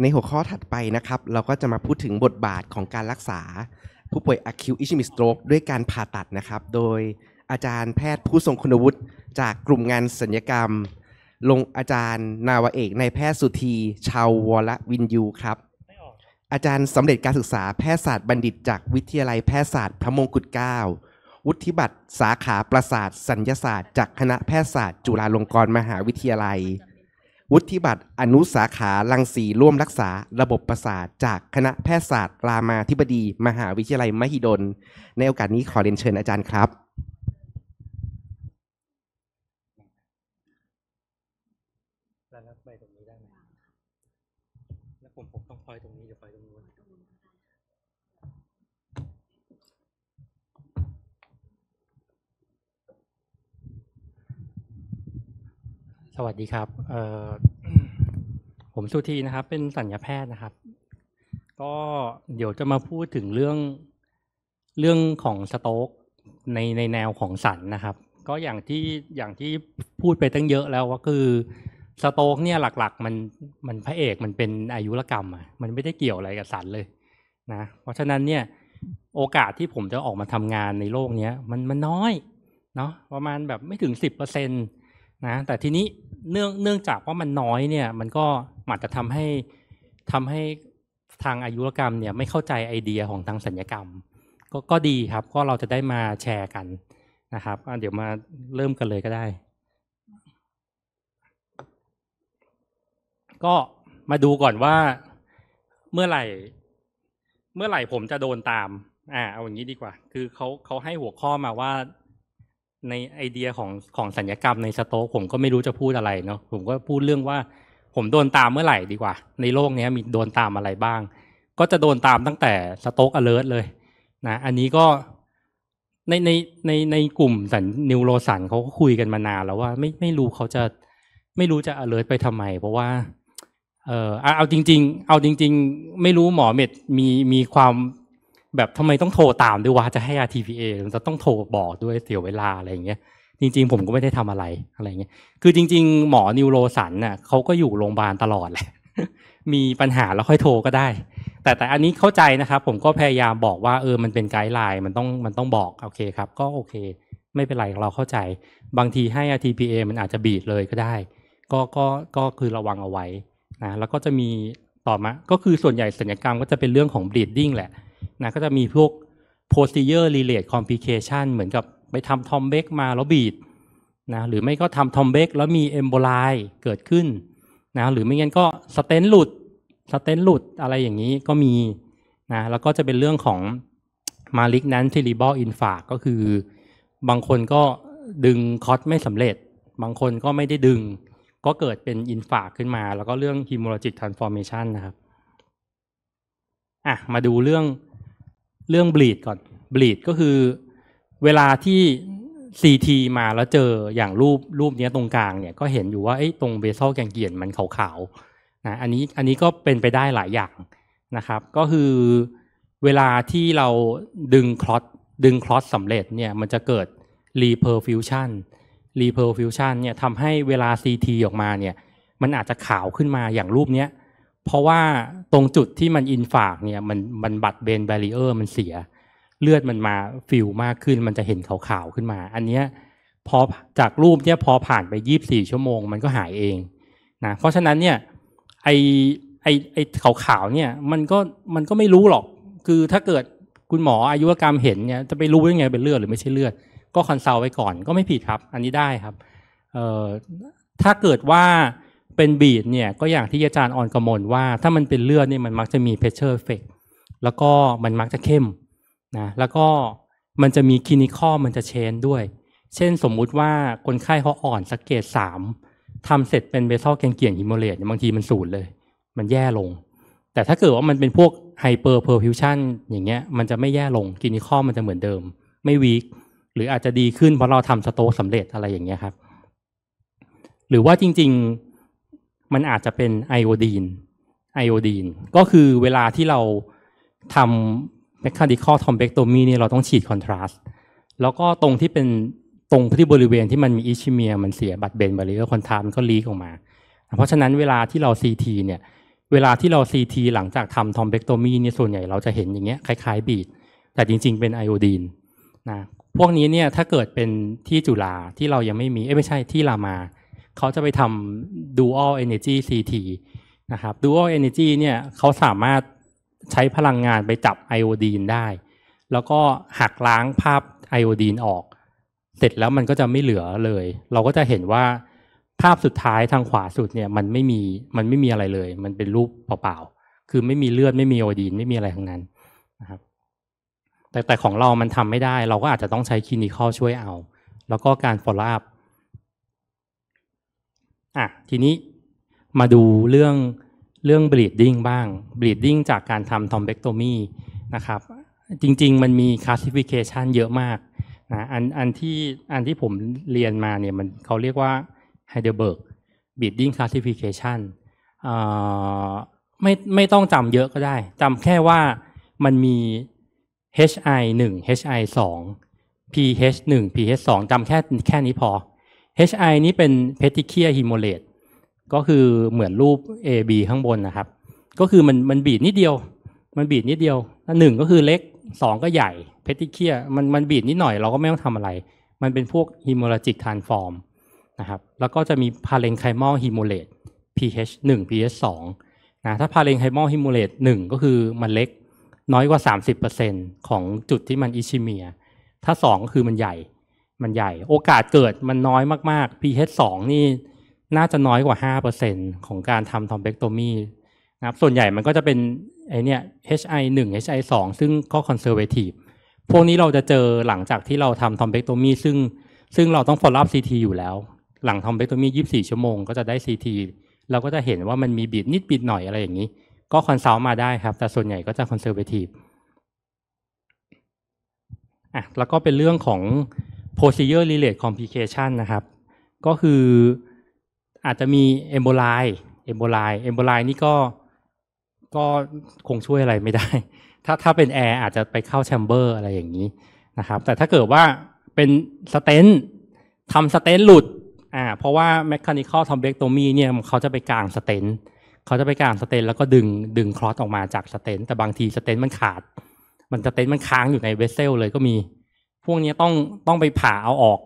ในหัวข้อถัดไปนะครับเราก็จะมาพูดถึงบทบาทของการรักษา ผู้ป่วย acute ischemic stroke ด้วยการผ่าตัดนะครับ โดยอาจารย์แพทย์ผู้ทรงคุณวุฒิจากกลุ่มงานสัญญกรรม ลงอาจารย์นาวเอกนายแพทย์สุธีชาววรวินยูครับอาจารย์สำเร็จการศึกษาแพทยศาสตร์บัณฑิตจากวิทยาลัยแพทยศาสตร์พระมงกุฎเกล้าวุฒิบัตรสาขาประสาทสัญญาศาสตร์ จากคณะแพทยศาสตร์จุฬาลงกรณ์มหาวิทยาลัยวุฒิบัตรอนุสาขาลังสีร่วมรักษาระบบประสาทจากคณะแพทยศาสตร์รามาธิบดี มหาวิทยาลัยมหิดลในโอกาสนี้ขอเรียนเชิญอาจารย์ครับแล้วไปตรงนี้ได้ไหมแล้วผมผมต้องคอยตรงนี้จะตรงนู้นสวัสดีครับผมสุธีนะครับ เป็นสัญญาแพทย์นะครับ ก็เดี๋ยวจะมาพูดถึงเรื่องเรื่องของสโต๊กในในแนวของสันนะครับ ก็อย่างที่อย่างที่พูดไปตั้งเยอะแล้วว่าคือ สโต๊กเนี่ยหลัก ๆ มันมันพระเอกมันเป็นอายุรกรรมอ่ะมันไม่ได้เกี่ยวอะไรกับสันเลยนะ เพราะฉะนั้นเนี่ย โอกาสที่ผมจะออกมาทำงานในโลกนี้มันมันน้อย เนาะประมาณแบบไม่ถึงสิบเปอร์เซ็นต์นะแต่ทีนี้เนื่องเนื่องจากว่ามันน้อยเนี่ย มันก็อาจจะทำให้ทำให้ทางอายุรกรรมเนี่ยไม่เข้าใจไอเดียของทางสัญญกรรมกก็ดีครับ ก็เราจะได้มาแชร์กันนะครับเดี๋ยวมาเริ่มกันเลยก็ได้ ก็มาดูก่อนว่าเมื่อไหร่เมื่อไหร่ผมจะโดนตามอ่าเอาอย่างนี้ดีกว่า คือเขาเขาให้หัวข้อมาว่าในไอเดียของของสัญญกรรมในสโต๊กผมก็ไม่รู้จะพูดอะไรเนาะผมก็พูดเรื่องว่าผมโดนตามเมื่อไหร่ดีกว่า ในโลกนี้มีโดนตามอะไรบ้าง ก็จะโดนตามตั้งแต่สโต๊กอเลิร์เลยนะอันนี้ก็ในในในในกลุ่มสัญนิวโรสันเขาก็คุยกันมานานแล้วว่าไม่ไม่รู้เขาจะไม่รู้จะเล e ร์ไปทำไม เพราะว่า เออเอาจริง ๆ เอาจริงๆ ไม่รู้หมอเม็ดมีมีความแบบทำไมต้องโทรตามด้วยวะจะให้ RTPA มันจะต้องโทรบอกด้วย เสียเวลาอะไรอย่างเงี้ย จริงๆผมก็ไม่ได้ทำอะไรอะไรเงี้ย คือจริงๆหมอนิวโรสันน่ะเขาก็อยู่โรงพยาบาลตลอดแหละ มีปัญหาแล้วค่อยโทรก็ได้ แต่แต่อันนี้เข้าใจนะครับผมก็พยายามบอกว่าเออมันเป็นไกด์ไลน์มันต้องมันต้องบอก โอเคครับก็โอเค ไม่เป็นไรเราเข้าใจ บางทีให้ RTPA มันอาจจะบีดเลยก็ได้ ก็ก็ก็คือระวังเอาไว้นะแล้วก็จะมีต่อมา ก็คือส่วนใหญ่สัญญกรรมก็จะเป็นเรื่องของ bleeding แหละนะก็จะมีพวก p o s t e r i o r related complication เหมือนกับ ไปทำทอมเบกมาแล้วบีดนะ หรือไม่ก็ทำทอมเบกแล้วมีเอมโบไลเกิดขึ้น นะ หรือไม่งั้นก็สเตนหลุด สเตนหลุดอะไรอย่างนี้ก็มีนะ แล้วก็จะเป็นเรื่องของมาลิกนั้นี่รีบอลอินฟากก็คือ บางคนก็ดึงคอสไม่สำเร็จ บางคนก็ไม่ได้ดึง ก็เกิดเป็นอินฟากขึ้นมา แล้วก็เรื่องฮิมโมโลจิกทรานส์ฟอร์เมชันนะครับ อ่ะ มาดูเรื่องเรื่องบลีดก่อนบลีดก็คือเวลาที่ซีทีมาแล้วเจออย่างรูปรูปนี้ตรงกลางเนี่ยก็เห็นอยู่ว่าไอ้ตรงเบซอลแกงเกียนมันขาวๆนะอันนี้อันนี้ก็เป็นไปได้หลายอย่างนะครับ ก็คือเวลาที่เราดึงคลอสดึงคลอสสำเร็จเนี่ยมันจะเกิดรีเพอร์ฟิวชันรีเพอร์ฟิวชันเนี่ยทำให้เวลา CT ออกมาเนี่ยมันอาจจะขาวขึ้นมาอย่างรูปนี้เพราะว่าตรงจุดที่มันอินฝากเนี่ยมันมันบัดเบนแบรีเออร์ มันเสียเลือดมันมาฟิลมากขึ้น มันจะเห็นขาวๆขึ้นมา อันเนี้ยพอจากรูปเนี่ย พอผ่านไปยี่สบี่ชั่วโมงมันก็หายเองนะเพราะฉะนั้นเนี่ยไอไอไอขาวๆเนี่ยมันก็มันก็ไม่รู้หรอก คือถ้าเกิดคุณหมออายุกรรมเห็นเนี่ย จะไปรู้ยังไงเป็นเลือดหรือไม่ใช่เลือด ก็คอนซัลท์ไว้ก่อนก็ไม่ผิดครับ อันนี้ได้ครับ เอ่อถ้าเกิดว่าเป็นบีดเนี่ย ก็อย่างที่อาจารย์ออนกระมลว่า ถ้ามันเป็นเลือดเนี่ย มันมักจะมีเพเชอร์เฟกแล้วก็มันมักจะเข้มนะแล้วก็มันจะมีคลินิคอมันจะเชนด้วย เช่นสมมุติว่าคนไข้เขาอ่อนสักเกตสามทำเสร็จเป็นเบสอลเกนเกียนฮิโมเลตบางทีมันสูญเลย มันแย่ลง แต่ถ้าเกิดว่ามันเป็นพวกไฮเปอร์เพอร์ฟิวชันอย่างเงี้ยมันจะไม่แย่ลงคินิคอมันจะเหมือนเดิม ไม่วีคหรืออาจจะดีขึ้นเพราะเราทำสโตสำเร็จอะไรอย่างเงี้ยครับหรือว่าจริงมันอาจจะเป็นไอโอดีนไอโอดีนก็คือเวลาที่เราทำแมคคาดิคอทอมเบกโตมีเนี่ยเราต้องฉีดคอนทราสต์แล้วก็ตรงที่เป็นตรงที่บริเวณที่มันมีอิชิเมียมันเสียบัตเบนบริเวณคอนทราสต์มันก็ลีกออกมา เพราะฉะนั้นเวลาที่เราซีทีเนี่ย เวลาที่เราซีทีหลังจากทำทอมเบกโตมีเนี่ยส่วนใหญ่เราจะเห็นอย่างเงี้ยคล้ายๆ บีด แต่จริงๆเป็นไอโอดีนนะพวกนี้เนี่ย ถ้าเกิดเป็นที่จุฬาที่เรายังไม่มีเอ้ไม่ใช่ที่รามาเขาจะไปทำ dual energy CT นะครับ dual energy เนี่ยเขาสามารถใช้พลังงานไปจับไอโอดีนได้ แล้วก็หักล้างภาพไอโอดีนออก เสร็จแล้วมันก็จะไม่เหลือเลย เราก็จะเห็นว่าภาพสุดท้ายทางขวาสุดเนี่ยมันไม่มีมันไม่มีอะไรเลย มันเป็นรูปเปล่าๆคือไม่มีเลือด ไม่มีโอดีนไม่มีอะไรทั้งนั้นนะครับแต่แต่ของเรามันทำไม่ได้ เราก็อาจจะต้องใช้คลินิคอลช่วยเอา แล้วก็การ f o ล l o อัพอ่ะทีนี้มาดูเรื่องเรื่อง bleeding บ้าง bleeding จากการทำ thrombectomy นะครับ จริง ๆ มันมี classification เยอะมากนะอันอันที่อันที่ผมเรียนมาเนี่ยมันเขาเรียกว่า Heidelberg bleeding classification ไม่ไม่ต้องจำเยอะก็ได้จำแค่ว่ามันมี HI 1 HI 2 PH 1 PH 2จำแค่แค่นี้พอ HI นี้เป็น p e t i c h i a l h e m o l a t e ก็คือเหมือนรูป AB ข้างบนนะครับ ก็คือมันมันบีดนิดเดียวมันบีดนิดเดียวหนึ่งก็คือเล็กสองก็ใหญ่ p e t i c h i a l มันมันบีดนิดหน่อยเราก็ไม่ต้องทำอะไร มันเป็นพวก hemorrhagic transform นะครับแล้วก็จะมี parenchymal h e m o l h a t e pH 1 pH 2นะถ้า parenchymal h e m o l a t e 1ก็คือมันเล็กน้อยกว่า 30%ของจุดที่มันอิชิเมียถ้า 2 ก็คือมันใหญ่มันใหญ่โอกาสเกิดมันน้อยมาก ๆ pH 2 นี่ น่าจะน้อยกว่า 5%ของการทำทอมเบกโตมีนะครับ ส่วนใหญ่มันก็จะเป็นไอเนี่ย HI 1 HI 2ซึ่งก็คอนเซอร์เวทีฟพวกนี้เราจะเจอหลังจากที่เราทำทอมเบกโตมีซึ่งซึ่งเราต้อง follow up CT อยู่แล้ว หลังทอมเบกโตมี24 ชั่วโมงก็จะได้ CT เราก็จะเห็นว่ามันมีบิดนิดบิดหน่อยอะไรอย่างนี้ ก็คอนซัลท์มาได้ครับ แต่ส่วนใหญ่ก็จะคอนเซอร์เวทีฟอ่ะแล้วก็เป็นเรื่องของ procedure related complication นะครับ ก็คืออาจจะมีเอมโบไลเอมโบไลเอมโบไลนี่ก็ก็คงช่วยอะไรไม่ได้ ถ้าถ้าเป็นแอร์อาจจะไปเข้าแชมเบอร์อะไรอย่างนี้นะครับ แต่ถ้าเกิดว่าเป็นสเตนทำสเตนหลุดอ่าเพราะว่าแมคคานิคอลทอมเบกโตมีเนี่ยเขาจะไปกลางสเตนเขาจะไปกลางสเตนแล้วก็ดึงดึงคลอสออกมาจากสเตนแต่บางทีสเตนมันขาด มันสเตนมันค้างอยู่ในเวสเซลเลยก็มีพวกนี้ต้องต้องไปผ่าเอาออก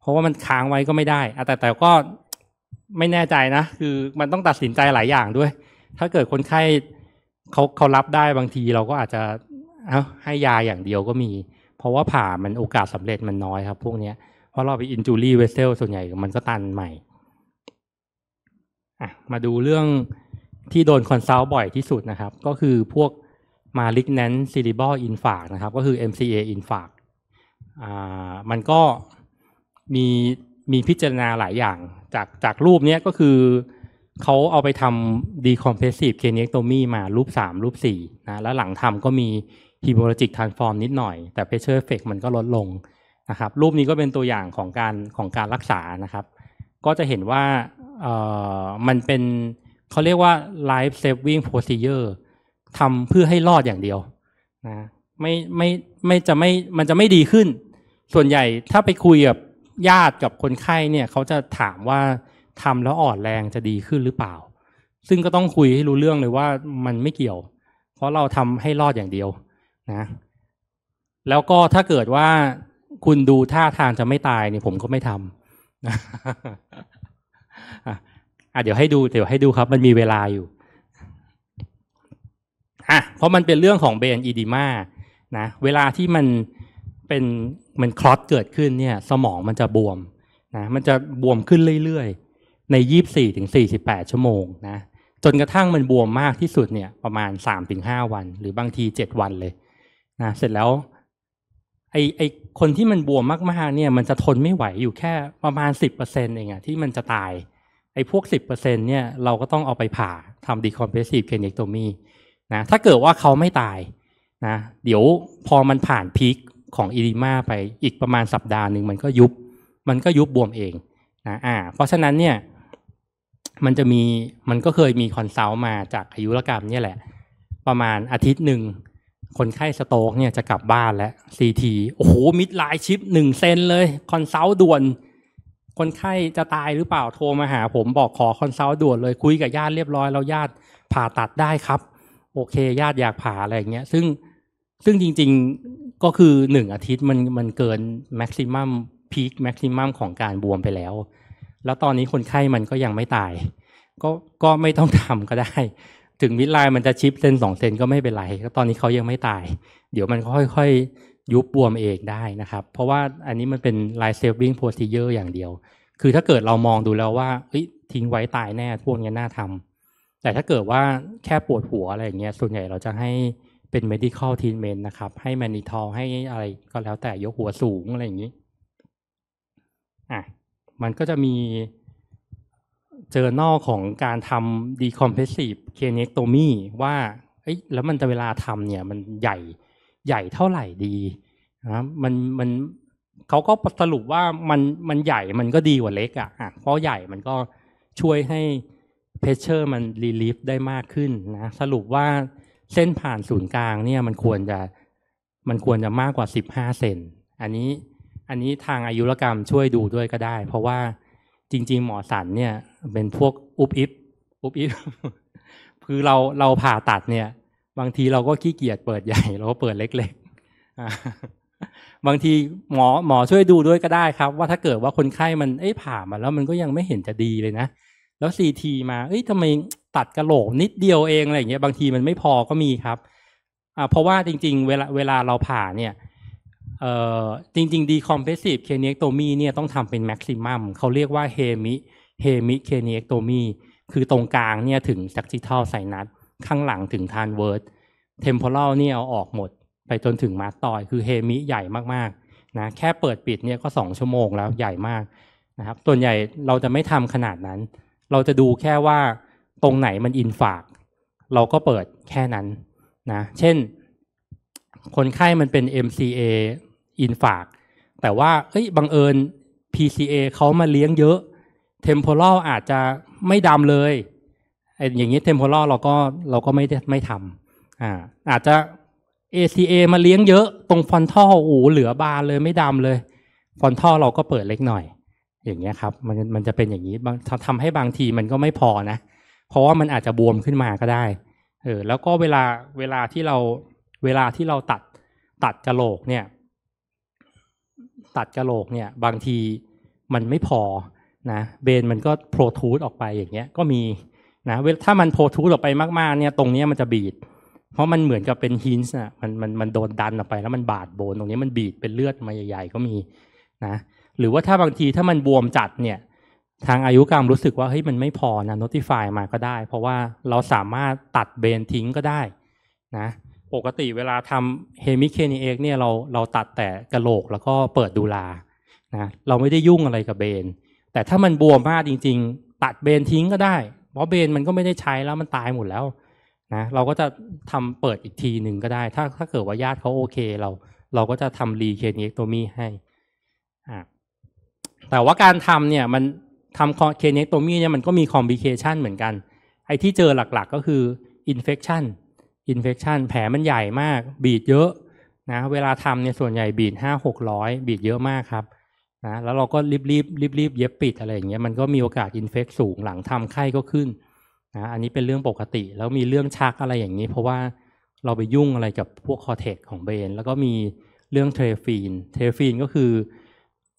เพราะว่ามันค้างไว้ก็ไม่ได้ แต่แต่ก็ไม่แน่ใจนะ คือมันต้องตัดสินใจหลายอย่างด้วย ถ้าเกิดคนไข้เขาเขารับได้บางทีเราก็อาจจะให้ยาอย่างเดียวก็มี เพราะว่าผ่ามันโอกาสสาเร็จมันน้อยครับ พวกนี้เพราะเราไปอินจูรี่เวสเซลส่วนใหญ่มันก็ตันใหม่อะมาดูเรื่องที่โดนคอนซัลท์บ่อยที่สุดนะครับ ก็คือพวกมาลิกแนนซิลิบอลอินฟากนะครับ ก็คือ MCA อินฟากมันก็มีมีพิจารณาหลายอย่างจากจากรูปเนี้ยก็คือเขาเอาไปทำดีคอมเพรสซีฟเคเนีย e c t o มารูป 3 รูป4นะแล้วหลังทำก็มีฮิบ o r ลจิกทาร์ฟ n s f o นิดหน่อย แต่เพชเชอร์เฟก e มันก็ลดลงนะครับ รูปนี้ก็เป็นตัวอย่างของการของการรักษานะครับ ก็จะเห็นว่ามันเป็นเขาเรียกว่า life saving procedure ทำเพื่อให้รอดอย่างเดียวนะไม่ไม่ ไม่จะไม่ มันจะไม่ดีขึ้น ส่วนใหญ่ถ้าไปคุยกับญาติกับคนไข้เนี่ย เขาจะถามว่าทำแล้วอ่อนแรงจะดีขึ้นหรือเปล่า ซึ่งก็ต้องคุยให้รู้เรื่องเลย ว่ามันไม่เกี่ยว เพราะเราทำให้รอดอย่างเดียว นะ แล้วก็ถ้าเกิดว่าคุณดูท่าทางจะไม่ตายเนี่ยผมก็ไม่ทำนะอ่ะเดี๋ยวให้ดูเดี๋ยวให้ดูครับ มันมีเวลาอยู่อ่ะเพราะมันเป็นเรื่องของเบนอีดีมานะเวลาที่มันเป็นมันคลอดเกิดขึ้นเนี่ย สมองมันจะบวมนะ มันจะบวมขึ้นเรื่อยๆ ใน 24ถึง48 ชั่วโมงนะจนกระทั่งมันบวมมากที่สุดเนี่ย ประมาณ3-5วัน หรือบางที 7 วันเลย นะ เสร็จแล้ว ไอไอคนที่มันบวมมากๆเนี่ยมันจะทนไม่ไหวอยู่แค่ประมาณ 10%เอเองอะที่มันจะตายไอ้พวก 10%เนี่ยเราก็ต้องเอาไปผ่าทำดีคอมเพรสซีฟเคน a n i e c t นะถ้าเกิดว่าเขาไม่ตายนะเดี๋ยวพอมันผ่านพีคของอีริมาไป อีกประมาณสัปดาห์หนึ่งมันก็ยุบ มันก็ยุบบวมเองนะอ่า เพราะฉะนั้นเนี่ย มันจะมีมันก็เคยมีคอนเซัลมาจากอายุรกรรมเนี่ยแหละ ประมาณอาทิตย์หนึ่ง คนไข้ สโตกเนี่ยจะกลับบ้านแล้วซีทีโอ้โหมิดไลชิปหนึ่งเซนเลยคอนเซัลด่วน คนไข้จะตายหรือเปล่าโทรมาหาผมบอกขอคอนเซัลด่วนเลยคุยกับญาติเรียบร้อยแล้วญาติผ่าตัดได้ครับ โอเค ญาติอยากผ่าอะไรอย่างเงี้ยซึ่งซึ่งจริงๆก็คือหนึ่งอาทิตย์มันมันเกินแม็กซิมัมพีคแม็กซิมัมของการบวมไปแล้ว แล้วตอนนี้คนไข้มันก็ยังไม่ตาย ก็ก็ไม่ต้องทำก็ได้ ถึงมิดไลน์มันจะชิปเซนสองเซนก็ไม่เป็นไรก็ตอนนี้เขายังไม่ตาย เดี๋ยวมันค่อยๆ ยุบบวมเองได้นะครับ เพราะว่าอันนี้มันเป็นไลน์เซฟวิ่งโพสติเจอร์อย่างเดียว คือถ้าเกิดเรามองดูแล้วว่าทิ้งไว้ตายแน่พวกนี้น่าทำแต่ถ้าเกิดว่าแค่ปวดหัวอะไรอย่างเงี้ยส่วนใหญ่เราจะให้เป็น medical treatment นะครับ ให้แมนิทอลให้อะไรก็แล้วแต่ยกหัวสูง อะไรอย่างนี้อ่ะมันก็จะมีเจอนอกของการทำ decompressive craniectomy ว่าเอ้ยแล้วมันจะเวลาทำเนี่ย มันใหญ่ใหญ่เท่าไหร่ดีนะมันมันเขาก็สรุปว่ามันมันใหญ่มันก็ดีกว่าเล็กอ่ะอ่ะเพราะใหญ่มันก็ช่วยให้เพชเชอร์มันรีลีฟได้มากขึ้นนะ สรุปว่าเส้นผ่านศูนย์กลางเนี่ยมันควรจะมันควรจะมากกว่าสิบห้าเซนอันนี้ อันนี้ทางอายุรกรรมช่วยดูด้วยก็ได้ เพราะว่าจริง ๆ หมอสันเนี่ยเป็นพวกอุบอิบอุบอิบคือเราเราผ่าตัดเนี่ย บางทีเราก็ขี้เกียจเปิดใหญ่ เราก็เปิดเล็ก ๆ บางทีหมอหมอช่วยดูด้วยก็ได้ครับ ว่าถ้าเกิดว่าคนไข้มันเอ้ยผ่ามาแล้วมันก็ยังไม่เห็นจะดีเลยนะแล้วซีทีมาเอ้ยทำไมตัดกระโหลกนิดเดียวเองอะไรเงี้ยบางทีมันไม่พอก็มีครับอ่าเพราะว่าจริง ๆ เวลาเวลาเราผ่าเนี่ยเอ่อจริงๆดีคอมเพรสซีฟเคเนียกโตมีเนี่ยต้องทำเป็นแม็กซิมัมเขาเรียกว่าเฮมิเฮมิเคเนียกโตมีคือตรงกลางเนี่ยถึงซักจิทัลไซนัสข้างหลังถึงทานเวิร์ดเทมโพลัลเนี่ยเอาออกหมดไปจนถึงมาตอยคือเฮมิใหญ่มากๆนะแค่เปิดปิดเนี่ยก็ 2 ชั่วโมงแล้วใหญ่มากนะครับส่วนใหญ่เราจะไม่ทำขนาดนั้น เราจะดูแค่ว่าตรงไหนมันอินฝากเราก็เปิดแค่นั้นนะเช่นคนไข้มันเป็น MCA อินฝากแต่ว่า เอ้ยบังเอิญ PCA เขามาเลี้ยงเยอะเทมโพลอาจจะไม่ดำเลยไอ้อย่างนี้เทมโพลเราก็เราก็ไม่ไม่ทำอ่า อาจจะ ACA มาเลี้ยงเยอะ ตรงฟอนท่อโอ้เหลือบานเลยไม่ดำเลย ฟอนท่อเราก็เปิดเล็กหน่อย อย่างเงี้ยครับ มันมันจะเป็นอย่างนี้ทำให้บางทีมันก็ไม่พอนะเพราะว่ามันอาจจะบวมขึ้นมาก็ได้ เออ แล้วก็เวลาเวลาที่เราเวลาที่เราตัดตัดกระโหลกเนี่ย ตัดกระโหลกเนี่ย บางทีมันไม่พอนะเบนมันก็โปรทูตออกไปอย่างเงี้ยก็มีนะถ้ามันโปรทูตออกไปมากๆเนี่ย ตรงนี้มันจะบีด เพราะมันเหมือนกับเป็นฮินส์อ่ะมันมันมันโดนดันออกไปแล้วมันบาดโบน ตรงนี้มันบีดเป็นเลือดมาใหญ่ๆ ก็มี นะ หรือว่าถ้าบางทีถ้ามันบวมจัดเนี่ยทางอายุกรรมรู้สึกว่าเฮ้ยมันไม่พอนะโน้ติฟายมาก็ได้ เพราะว่าเราสามารถตัดเบนทิ้งก็ได้ นะปกติเวลาทำเฮมิเคนีเอกเนี่ยเราเราตัดแต่กระโหลกแล้วก็เปิดดูลานะ เราไม่ได้ยุ่งอะไรกับเบน แต่ถ้ามันบวมมากจริง ๆ ตัดเบนทิ้งก็ได้ เพราะเบนมันก็ไม่ได้ใช้แล้วมันตายหมดแล้ว นะ เราก็จะทำเปิดอีกทีหนึ่งก็ได้ ถ้าถ้าเกิดว่าญาติเขาโอเคเรา เราก็จะทำรีเคนีเอกโตมีให้แต่ว่าการทำเนี่ยมันทำเคเนกโตมีเนี่ยมันก็มีคอมบิเคชันเหมือนกัน ไอ้ที่เจอหลักๆก็คืออินเฟคชันอินเฟคชันแผลมันใหญ่มากบีดเยอะนะเวลาทำเนี่ยส่วนใหญ่บีดห้าหกร้อยบีดเยอะมากครับนะแล้วเราก็รีบรีบรีบรีบเย็บปิดอะไรอย่างเงี้ยมันก็มีโอกาสอินเฟคสูงหลังทำไข้ก็ขึ้นนะอันนี้เป็นเรื่องปกติแล้วมีเรื่องชักอะไรอย่างนี้เพราะว่าเราไปยุ่งอะไรกับพวกคอเทกของเบนแล้วก็มีเรื่องเทรฟีนเทรฟีนก็คือ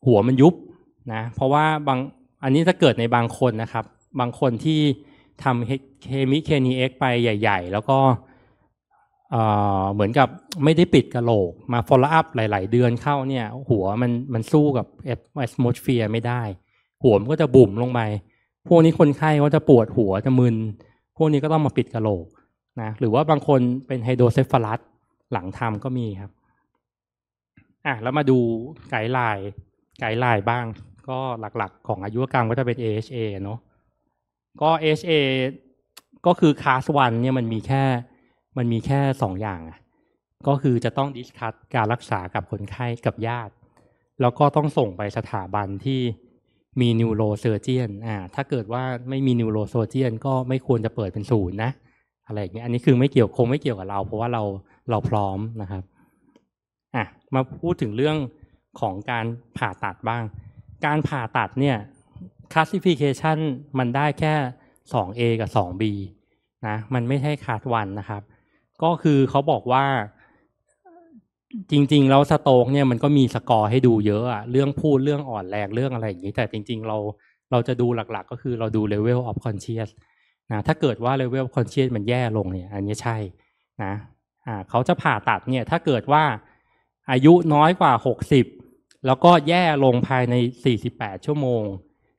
หัวมันยุบนะเพราะว่าบางอันนี้ถ้าเกิดในบางคนนะครับ บางคนที่ทำเคมีเคนีเอ็กไปใหญ่ ๆ แล้วก็เหมือนกับไม่ได้ปิดกระโหลก มาฟอลล์อัพหลาย ๆเดือนเข้าเนี่ย หัวมันมันสู้กับแอสโมสเฟียไม่ได้ หัวมันก็จะบุ่มลงไป พวกนี้คนไข้ก็จะปวดหัวจะมึนพวกนี้ก็ต้องมาปิดกระโหลกนะหรือว่าบางคนเป็นไฮโดรเซฟาลัส หลังทำก็มีครับอ่ะแล้วมาดูไกด์ไลน์ไกด์ไลน์บ้างก็หลักๆของอายุกรรมก็จะเป็น AHA เนาะก็ AHA ก็คือคาสวันเนี่ยมันมีแค่ มันมีแค่สองอย่างก็คือจะต้องดิสคัตการรักษากับคนไข้กับญาติแล้วก็ต้องส่งไปสถาบันที่มีนิวโรเซอร์เจียนอ่าถ้าเกิดว่าไม่มีนิวโรเซอร์เจียนก็ไม่ควรจะเปิดเป็นศูนย์นะอะไรอย่างเงี้ยอันนี้คือไม่เกี่ยวคงไม่เกี่ยวกับเรา เพราะว่าเราเราพร้อมนะครับอ่ะมาพูดถึงเรื่องของการผ่าตัดบ้างการผ่าตัดเนี่ยคลาสสิฟิเคชันมันได้แค่ 2A กับ 2B นะ มันไม่ใช่คาดวันนะครับ ก็คือเขาบอกว่า จริง ๆ แล้วสโตกเนี่ยมันก็มีสกอร์ให้ดูเยอะอะ เรื่องพูดเรื่องอ่อนแรงเรื่องอะไรอย่างนี้ แต่จริงๆ เราเราจะดูหลักๆ ก็คือเราดู level of conscious นะ ถ้าเกิดว่า level of conscious มันแย่ลงเนี่ย อันนี้ใช่นะะเขาจะผ่าตัดเนี่ย ถ้าเกิดว่าอายุน้อยกว่า 60แล้วก็แย่ลงภายใน 48 ชั่วโมง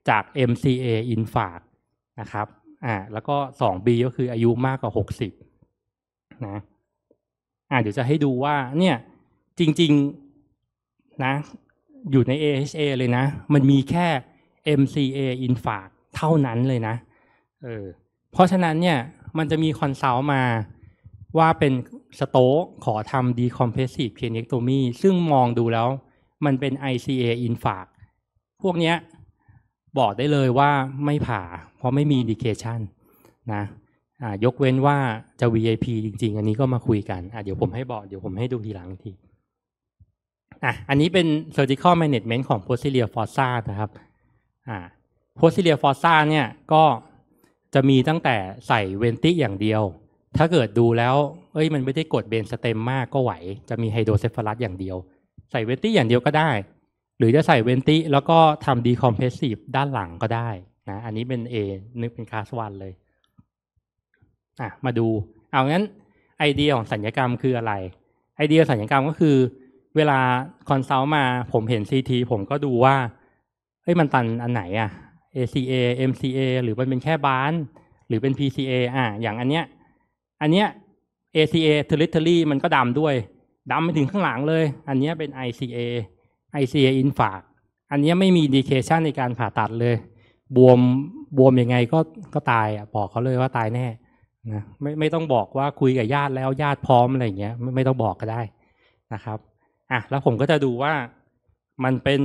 จาก MCA อินฟาร์นะครับ อ่า แล้วก็ 2B ก็คืออายุมากกว่า 60 นะ อ่า เดี๋ยวจะให้ดูว่า เนี่ย จริง ๆ นะ อยู่ใน AHA เลยนะ มันมีแค่ MCA อินฟาร์เท่านั้นเลยนะ เออ เพราะฉะนั้นเนี่ย มันจะมีคอนซัลมาว่าเป็นสโต๊ขอทำดีคอมเพรสซีฟเพ r a n ต e c t o m ซึ่งมองดูแล้วมันเป็น ICA ินฟาร์กพวกเนี้ยบอกได้เลยว่าไม่ผ่า เพราะไม่มีอินดิเคชันนะยกเว้นว่าจะ VIP จริงๆ อันนี้ก็มาคุยกันเดี๋ยวผมให้บอกเดี๋ยวผมให้ดูทีหลังทีอ่ะอันนี้เป็น surgical management ของ posterior fossa นะครับอ่า posterior fossa เนี่ยก็จะมีตั้งแต่ใส่เวนติอย่างเดียว ถ้าเกิดดูแล้ว เอ้ยมันไม่ได้กดเบนสเต็มมากก็ไหว จะมีไฮโดรเซฟลัสอย่างเดียวใส่เวนตี้อย่างเดียวก็ได้ หรือจะใส่เวนตี้แล้วก็ทำดีคอมเพรสซีฟด้านหลังก็ได้นะ อันนี้เป็น A นึกเป็นคลาสวันเลย อ่ะ มาดู เอางั้น ไอเดียของสัญญกรรมคืออะไร ไอเดียสัญญกรรมก็คือ เวลาคอนซัลท์มา ผมเห็น CT ผมก็ดูว่า เฮ้ยมันตันอันไหนอะ ACA MCA หรือมันเป็นแค่บาน หรือเป็น PCA อ่ะ อย่างอันเนี้ย อันเนี้ย ACA territory มันก็ดำด้วยดำไปถึงข้างหลังเลย อันนี้เป็น ICA ICA infarct อันนี้ไม่มีดีเคชันในการผ่าตัดเลย บวม บวมยังไงก็ ก็ตายอ่ะบอกเขาเลยว่าตายแน่ นะ ไม่ ไม่ต้องบอกว่าคุยกับญาติแล้วญาติพร้อมอะไรอย่างเงี้ย ไม่ไม่ต้องบอกก็ได้นะครับ อ่ะ แล้วผมก็จะดูว่า มันเป็น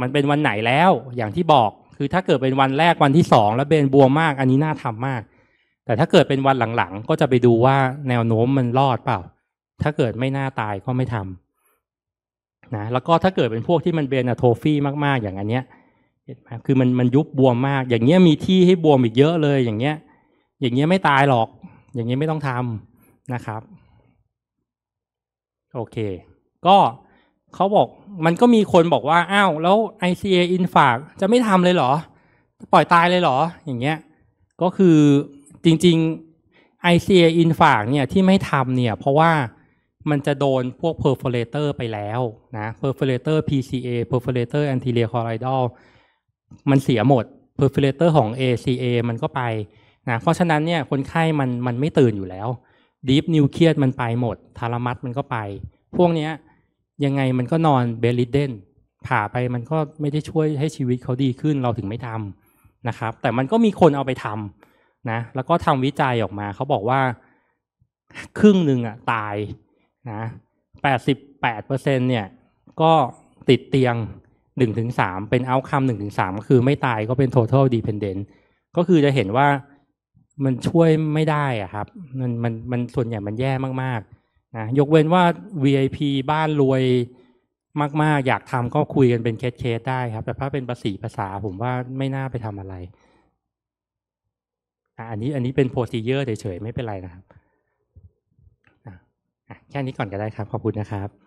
มันเป็นวันไหนแล้ว อย่างที่บอก คือถ้าเกิดเป็นวันแรกวันที่สองแล้วเบนบวมมาก อันนี้น่าทำมาก แต่ถ้าเกิดเป็นวันหลังๆ ก็จะไปดูว่าแนวโน้มมันรอดเปล่าถ้าเกิดไม่น่าตายก็ไม่ทำนะแล้วก็ถ้าเกิดเป็นพวกที่มันเบนอะโทฟี่มากๆ อย่างอันเนี้ยคือมันมันยุบบวมมาก อย่างเงี้ยมีที่ให้บวมอีกเยอะเลย อย่างเงี้ยอย่างเงี้ยไม่ตายหรอก อย่างเงี้ยไม่ต้องทำนะครับ โอเค ก็เขาบอกมันก็มีคนบอกว่าอ้าวแล้ว ICA Infarct จะไม่ทำเลยเหรอปล่อยตายเลยเหรอ อย่างเงี้ย ก็คือจริง ๆ ICA Infarct เนี่ยที่ไม่ทำเนี่ย เพราะว่ามันจะโดนพวก perforator ไปแล้วนะ perforator PCA perforator anterior choroidal มันเสียหมด perforator ของ ACA มันก็ไปนะเพราะฉะนั้นเนี่ยคนไข้มันมันไม่ตื่นอยู่แล้ว deep นิวเคลียสมันไปหมดทารามัสมันก็ไป พวกเนี้ย ยังไงมันก็นอนเบลิเดนผ่าไปมันก็ไม่ได้ช่วยให้ชีวิตเขาดีขึ้นเราถึงไม่ทำนะครับ แต่มันก็มีคนเอาไปทำนะ แล้วก็ทำวิจัยออกมา เขาบอกว่าครึ่งหนึ่งอะตายนะแปดสิบแปดเปอร์เซ็นเนี่ย ก็ติดเตียงหนึ่งถึงสามเป็นเอาคัมหนึ่งถึงสามก็คือไม่ตายก็เป็น total dependent ก็คือจะเห็นว่ามันช่วยไม่ได้อะครับ มันมันมันส่วนใหญ่มันแย่มากๆนะยกเว้นว่า VIP บ้านรวยมาก ๆ อยากทำก็คุยกันเป็นเคสเคสได้ครับ แต่ถ้าเป็นภาษีภาษาผมว่าไม่น่าไปทำอะไรอันนี้อันนี้เป็นโปรซีเจอร์เฉยๆ ไม่เป็นไรนะครับแค่นี้ก่อนก็ได้ครับ ขอบคุณนะครับ